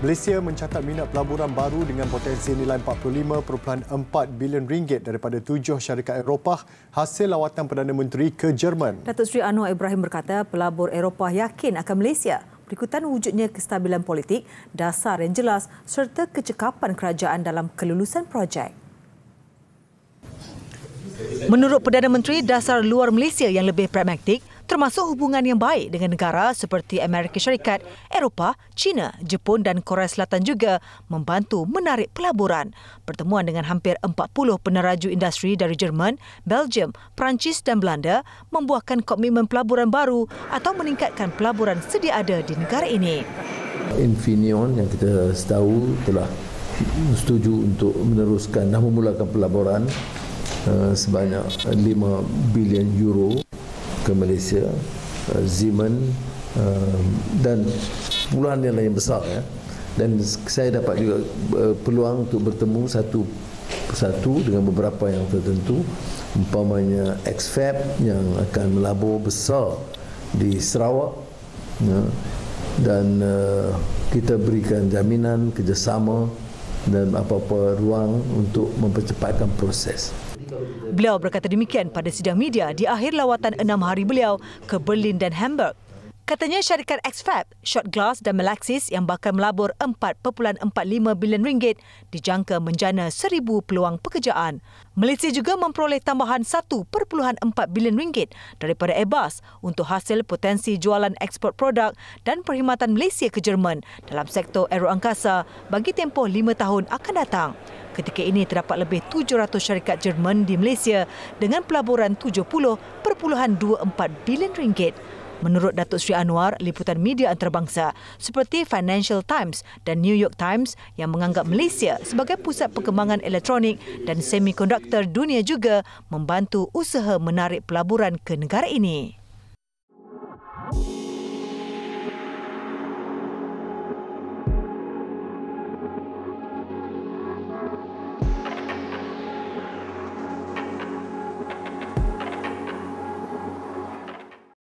Malaysia mencatat minat pelaburan baru dengan potensi nilai 45.4 bilion ringgit daripada tujuh syarikat Eropah hasil lawatan Perdana Menteri ke Jerman. Datuk Seri Anwar Ibrahim berkata pelabur Eropah yakin akan Malaysia berikutan wujudnya kestabilan politik, dasar yang jelas serta kecekapan kerajaan dalam kelulusan projek. Menurut Perdana Menteri, dasar luar Malaysia yang lebih pragmatik termasuk hubungan yang baik dengan negara seperti Amerika Syarikat, Eropah, China, Jepun dan Korea Selatan juga membantu menarik pelaburan. Pertemuan dengan hampir 40 peneraju industri dari Jerman, Belgium, Perancis dan Belanda membuahkan komitmen pelaburan baru atau meningkatkan pelaburan sedia ada di negara ini. Infineon yang kita tahu telah setuju untuk meneruskan dan memulakan pelaburan eh, sebanyak 5 bilion euro ke Malaysia uh, Zeman uh, um, dan puluhan yang lain besar ya. dan saya dapat juga uh, peluang untuk bertemu satu persatu dengan beberapa yang tertentu umpamanya XFAB yang akan melabur besar di Sarawak ya. dan uh, kita berikan jaminan kerjasama dan apa-apa ruang untuk mempercepatkan proses Beliau berkata demikian pada sidang media di akhir lawatan enam hari beliau ke Berlin dan Hamburg. Katanya syarikat XFAB, Glass dan Melaxis yang bakal melabur 4.45 bilion ringgit dijangka menjana 1,000 peluang pekerjaan. Malaysia juga memperoleh tambahan 1.4 bilion ringgit daripada Airbus untuk hasil potensi jualan ekspor produk dan perkhidmatan Malaysia ke Jerman dalam sektor aero angkasa bagi tempoh 5 tahun akan datang. Ketika ini terdapat lebih 700 syarikat Jerman di Malaysia dengan pelaburan 70.24 bilion ringgit. Menurut Datuk Sri Anwar, liputan media antarabangsa seperti Financial Times dan New York Times yang menganggap Malaysia sebagai pusat perkembangan elektronik dan semikonduktor dunia juga membantu usaha menarik pelaburan ke negara ini.